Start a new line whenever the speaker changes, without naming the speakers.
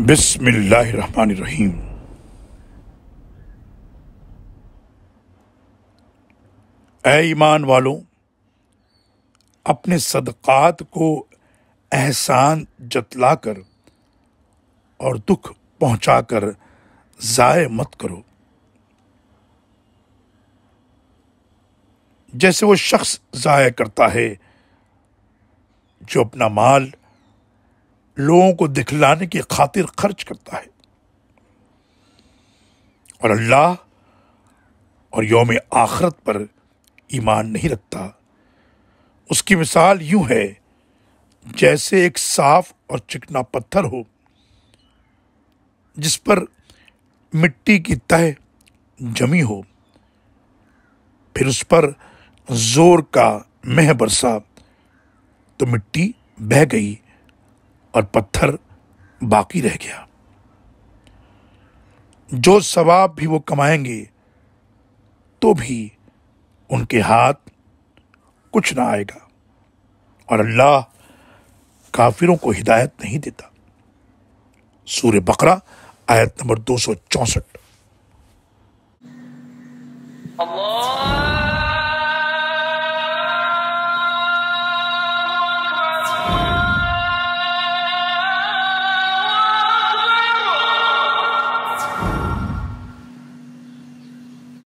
बिस्मिल्लाहिर्रहमानिर्रहीम ऐ ईमान वालों अपने सदक़ात को एहसान जतलाकर और दुख पहुंचाकर ज़ाय मत करो जैसे वो शख्स ज़ाया करता है जो अपना माल लोगों को दिखलाने की खातिर खर्च करता है और अल्लाह और योम आखरत पर ईमान नहीं रखता उसकी मिसाल यूं है जैसे एक साफ और चिकना पत्थर हो जिस पर मिट्टी की तह जमी हो फिर उस पर जोर का मह बरसा तो मिट्टी बह गई और पत्थर बाकी रह गया जो सवाब भी वो कमाएंगे तो भी उनके हाथ कुछ ना आएगा और अल्लाह काफिरों को हिदायत नहीं देता सूर्य बकरा आयत नंबर दो सौ चौसठ